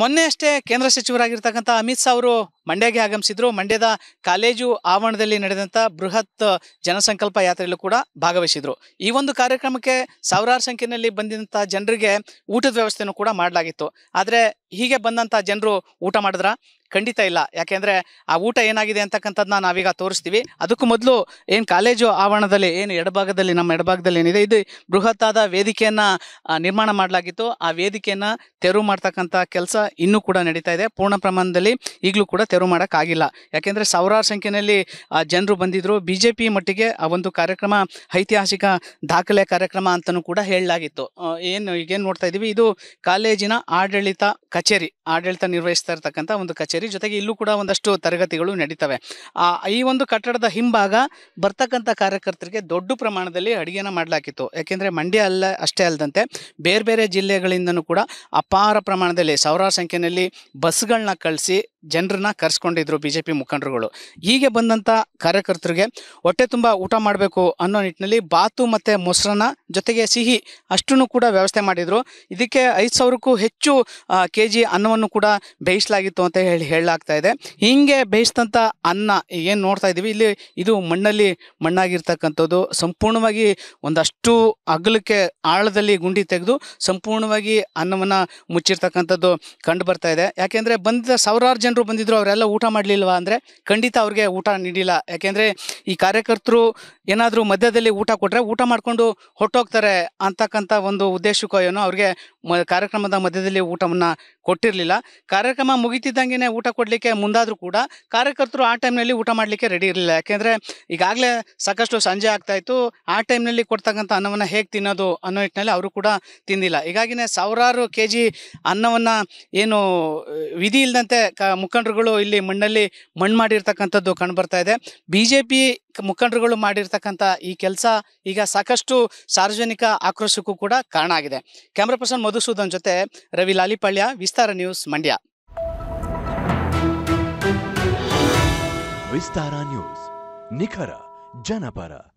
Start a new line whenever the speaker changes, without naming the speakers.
ಮೊನ್ನೆ ಅಷ್ಟೇ ಕೇಂದ್ರ ಸಚಿವರಾಗಿರ್ತಕ್ಕಂಥ ಅಮಿತ್ ಶಾ ಅವರು ಮಂಡ್ಯಗೆ ಆಗಮಿಸಿದ್ರು ಮಂಡ್ಯದ ಕಾಲೇಜು ಆವರಣದಲ್ಲಿ ನಡೆದಂಥ ಬೃಹತ್ ಜನಸಂಕಲ್ಪ ಯಾತ್ರೆಯಲ್ಲೂ ಕೂಡ ಭಾಗವಹಿಸಿದ್ರು ಈ ಒಂದು ಕಾರ್ಯಕ್ರಮಕ್ಕೆ ಸಾವಿರಾರು ಸಂಖ್ಯೆಯಲ್ಲಿ ಬಂದಂಥ ಜನರಿಗೆ ಊಟದ ವ್ಯವಸ್ಥೆಯನ್ನು ಕೂಡ ಮಾಡಲಾಗಿತ್ತು ಆದರೆ ಹೀಗೆ ಬಂದಂಥ ಜನರು ಊಟ ಮಾಡಿದ್ರ ಖಂಡಿತ ಇಲ್ಲ ಯಾಕೆಂದರೆ ಆ ಊಟ ಏನಾಗಿದೆ ಅಂತಕ್ಕಂಥದ್ದನ್ನ ನಾವೀಗ ತೋರಿಸ್ತೀವಿ ಅದಕ್ಕೂ ಮೊದಲು ಏನು ಕಾಲೇಜು ಆವರಣದಲ್ಲಿ ಏನು ಎಡಭಾಗದಲ್ಲಿ ನಮ್ಮ ಎಡಭಾಗದಲ್ಲಿ ಏನಿದೆ ಇದು ಬೃಹತ್ತಾದ ವೇದಿಕೆಯನ್ನು ನಿರ್ಮಾಣ ಮಾಡಲಾಗಿತ್ತು ಆ ವೇದಿಕೆಯನ್ನು ತೆರವು ಮಾಡ್ತಕ್ಕಂಥ ಕೆಲಸ ಇನ್ನೂ ಕೂಡ ನಡೀತಾ ಇದೆ ಪೂರ್ಣ ಪ್ರಮಾಣದಲ್ಲಿ ಈಗಲೂ ಕೂಡ ತೆರವು ಮಾಡೋಕ್ಕಾಗಿಲ್ಲ ಯಾಕೆಂದರೆ ಸಾವಿರಾರು ಸಂಖ್ಯೆಯಲ್ಲಿ ಜನರು ಬಂದಿದ್ದರು ಬಿ ಜೆ ಪಿ ಮಟ್ಟಿಗೆ ಆ ಒಂದು ಕಾರ್ಯಕ್ರಮ ಐತಿಹಾಸಿಕ ದಾಖಲೆ ಕಾರ್ಯಕ್ರಮ ಅಂತಲೂ ಕೂಡ ಹೇಳಲಾಗಿತ್ತು ಏನು ಈಗೇನು ನೋಡ್ತಾ ಇದ್ದೀವಿ ಇದು ಕಾಲೇಜಿನ ಆಡಳಿತ ಕಚೇರಿ ಆಡಳಿತ ನಿರ್ವಹಿಸ್ತಾ ಇರತಕ್ಕಂಥ ಒಂದು ಕಚೇರಿ ಜೊತೆಗೆ ಇಲ್ಲೂ ಕೂಡ ಒಂದಷ್ಟು ತರಗತಿಗಳು ನಡೀತವೆ ಈ ಒಂದು ಕಟ್ಟಡದ ಹಿಂಭಾಗ ಬರ್ತಕ್ಕಂಥ ಕಾರ್ಯಕರ್ತರಿಗೆ ದೊಡ್ಡ ಪ್ರಮಾಣದಲ್ಲಿ ಅಡುಗೆನ ಮಾಡಲಾಗಿತ್ತು ಯಾಕೆಂದರೆ ಮಂಡ್ಯ ಅಲ್ಲ ಅಷ್ಟೇ ಅಲ್ಲದಂತೆ ಬೇರೆ ಬೇರೆ ಜಿಲ್ಲೆಗಳಿಂದಲೂ ಕೂಡ ಅಪಾರ ಪ್ರಮಾಣದಲ್ಲಿ ಸಾವಿರಾರು ಸಂಖ್ಯೆಯಲ್ಲಿ ಬಸ್ಗಳನ್ನ ಕಳಿಸಿ ಜನರನ್ನ ಕರೆಸ್ಕೊಂಡಿದ್ರು ಬಿಜೆಪಿ ಮುಖಂಡರುಗಳು ಹೀಗೆ ಬಂದಂಥ ಕಾರ್ಯಕರ್ತರಿಗೆ ಹೊಟ್ಟೆ ತುಂಬ ಊಟ ಮಾಡಬೇಕು ಅನ್ನೋ ನಿಟ್ಟಿನಲ್ಲಿ ಬಾತು ಮತ್ತು ಮೊಸರನ್ನ ಜೊತೆಗೆ ಸಿಹಿ ಅಷ್ಟನ್ನು ಕೂಡ ವ್ಯವಸ್ಥೆ ಮಾಡಿದರು ಇದಕ್ಕೆ ಐದು ಸಾವಿರಕ್ಕೂ ಹೆಚ್ಚು ಕೆ ಜಿ ಅನ್ನವನ್ನು ಕೂಡ ಬೇಯಿಸಲಾಗಿತ್ತು ಅಂತ ಹೇಳಿ ಹೇಳಲಾಗ್ತಾ ಇದೆ ಹೀಗೆ ಬೇಯಿಸಿದಂಥ ಅನ್ನ ಏನು ನೋಡ್ತಾ ಇದ್ದೀವಿ ಇಲ್ಲಿ ಇದು ಮಣ್ಣಲ್ಲಿ ಮಣ್ಣಾಗಿರ್ತಕ್ಕಂಥದ್ದು ಸಂಪೂರ್ಣವಾಗಿ ಒಂದಷ್ಟು ಅಗಲಕ್ಕೆ ಆಳದಲ್ಲಿ ಗುಂಡಿ ತೆಗೆದು ಸಂಪೂರ್ಣವಾಗಿ ಅನ್ನವನ್ನು ಮುಚ್ಚಿರ್ತಕ್ಕಂಥದ್ದು ಕಂಡು ಬರ್ತಾ ಇದೆ ಯಾಕೆಂದರೆ ಬಂದ ಸಾವಿರಾರು ಜನರು ಬಂದಿದ್ದರು ಅವರ ಅವರೆಲ್ಲ ಊಟ ಮಾಡಲಿಲ್ವಾ ಅಂದರೆ ಖಂಡಿತ ಅವ್ರಿಗೆ ಊಟ ನೀಡಿಲ್ಲ ಯಾಕೆಂದರೆ ಈ ಕಾರ್ಯಕರ್ತರು ಏನಾದರೂ ಮಧ್ಯದಲ್ಲಿ ಊಟ ಕೊಟ್ಟರೆ ಊಟ ಮಾಡಿಕೊಂಡು ಹೊಟ್ಟೋಗ್ತಾರೆ ಅಂತಕ್ಕಂಥ ಒಂದು ಉದ್ದೇಶಕ್ಕೂ ಏನೋ ಅವ್ರಿಗೆ ಮ ಕಾರ್ಯಕ್ರಮದ ಮಧ್ಯದಲ್ಲಿ ಊಟವನ್ನು ಕೊಟ್ಟಿರಲಿಲ್ಲ ಕಾರ್ಯಕ್ರಮ ಮುಗಿತಿದ್ದಂಗೆ ಊಟ ಕೊಡಲಿಕ್ಕೆ ಮುಂದಾದರೂ ಕೂಡ ಕಾರ್ಯಕರ್ತರು ಆ ಟೈಮ್ನಲ್ಲಿ ಊಟ ಮಾಡಲಿಕ್ಕೆ ರೆಡಿ ಇರಲಿಲ್ಲ ಯಾಕೆಂದರೆ ಈಗಾಗಲೇ ಸಾಕಷ್ಟು ಸಂಜೆ ಆಗ್ತಾಯಿತ್ತು ಆ ಟೈಮ್ನಲ್ಲಿ ಕೊಡ್ತಕ್ಕಂಥ ಅನ್ನವನ್ನು ಹೇಗೆ ತಿನ್ನೋದು ಅನ್ನೋ ನಿಟ್ಟಿನಲ್ಲಿ ಅವರು ಕೂಡ ತಿಂದಿಲ್ಲ ಹೀಗಾಗಿನೇ ಸಾವಿರಾರು ಕೆ ಜಿ ಅನ್ನವನ್ನು ಏನು ವಿಧಿ ಇಲ್ಲದಂತೆ ಕ ಮುಖಂಡರುಗಳು ಇಲ್ಲಿ ಮಣ್ಣಲ್ಲಿ ಮಣ್ಣು ಮಾಡಿರ್ತಕ್ಕಂಥದ್ದು ಕಂಡುಬರ್ತಾ ಇದೆ ಬಿ ಜೆ ಪಿ ಮುಖಂಡರುಗಳು ಮಾಡಿರ್ತಕ್ಕಂಥ ಈ ಕೆಲಸ ಈಗ ಸಾಕಷ್ಟು ಸಾರ್ವಜನಿಕ ಆಕ್ರೋಶಕ್ಕೂ ಕೂಡ ಕಾರಣ ಆಗಿದೆ ಕ್ಯಾಮ್ರಾ ಪರ್ಸನ್ ಮಧುಸೂದನ್ ಜೊತೆ ರವಿ ಲಾಲಿಪಾಳ್ಯ ವಿಸ್ತಾರ ನ್ಯೂಸ್ ಮಂಡ್ಯ ವಿಸ್ತಾರ ನ್ಯೂಸ್ ನಿಖರ ಜನಪರ